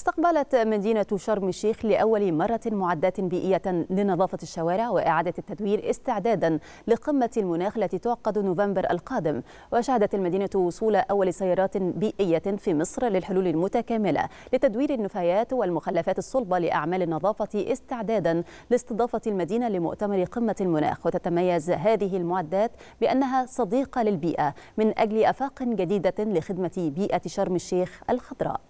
استقبلت مدينة شرم الشيخ لأول مرة معدات بيئية لنظافة الشوارع وإعادة التدوير استعدادا لقمة المناخ التي تعقد نوفمبر القادم وشهدت المدينة وصول أول سيارات بيئية في مصر للحلول المتكاملة لتدوير النفايات والمخلفات الصلبة لأعمال النظافة استعدادا لاستضافة المدينة لمؤتمر قمة المناخ وتتميز هذه المعدات بأنها صديقة للبيئة من أجل أفاق جديدة لخدمة بيئة شرم الشيخ الخضراء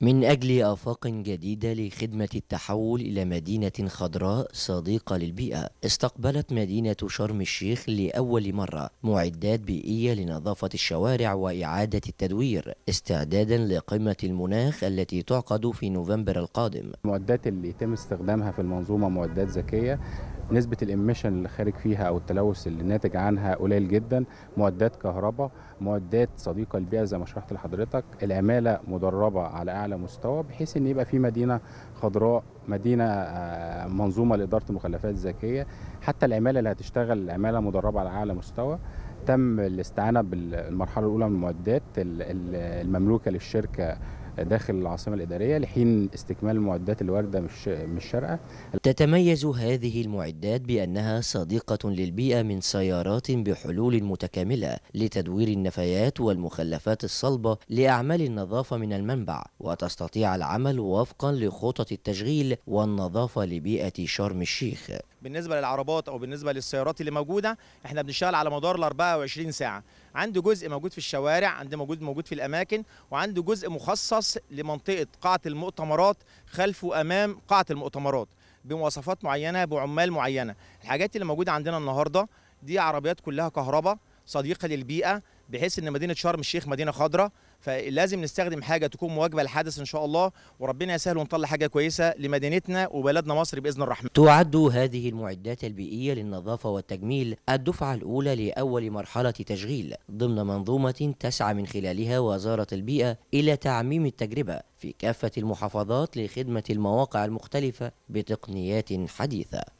من أجل آفاق جديدة لخدمة التحول إلى مدينة خضراء صديقة للبيئة استقبلت مدينة شرم الشيخ لأول مرة معدات بيئية لنظافة الشوارع وإعادة التدوير استعدادا لقمة المناخ التي تعقد في نوفمبر القادم المعدات اللي يتم استخدامها في المنظومة معدات ذكية نسبة الإميشن اللي خارج فيها أو التلوث اللي ناتج عنها قليل جدا معدات كهرباء معدات صديقة للبيئة زي ما شرحت لحضرتك العمالة مدربة على اعلى مستوى بحيث ان يبقى في مدينه خضراء مدينه آه، منظومه لاداره المخلفات الذكيه حتى العماله اللي هتشتغل عماله مدربه على اعلى مستوى تم الاستعانه بالمرحله الاولى من المعدات المملوكه للشركه داخل العاصمة الإدارية لحين استكمال معدات الوردة مش مش شرقة تتميز هذه المعدات بأنها صديقة للبيئة من سيارات بحلول متكاملة لتدوير النفايات والمخلفات الصلبة لأعمال النظافة من المنبع وتستطيع العمل وفقا لخطط التشغيل والنظافة لبيئة شرم الشيخ بالنسبة للعربات أو بالنسبة للسيارات اللي موجودة احنا بنشتغل على مدار ال 24 ساعة عنده جزء موجود في الشوارع عنده موجود موجود في الأماكن وعنده جزء مخصص مصر لمنطقة قاعة المؤتمرات خلف وأمام قاعة المؤتمرات بمواصفات معينة بعمال معينة الحاجات اللي موجودة عندنا النهاردة دي عربيات كلها كهرباء صديقة للبيئة بحيث ان مدينه شرم الشيخ مدينه خضراء فلازم نستخدم حاجه تكون مواجبه للحدث ان شاء الله وربنا يسهل ونطلع حاجه كويسه لمدينتنا وبلدنا مصر باذن الرحمن. تعد هذه المعدات البيئيه للنظافه والتجميل الدفعه الاولى لاول مرحله تشغيل ضمن منظومه تسعى من خلالها وزاره البيئه الى تعميم التجربه في كافه المحافظات لخدمه المواقع المختلفه بتقنيات حديثه.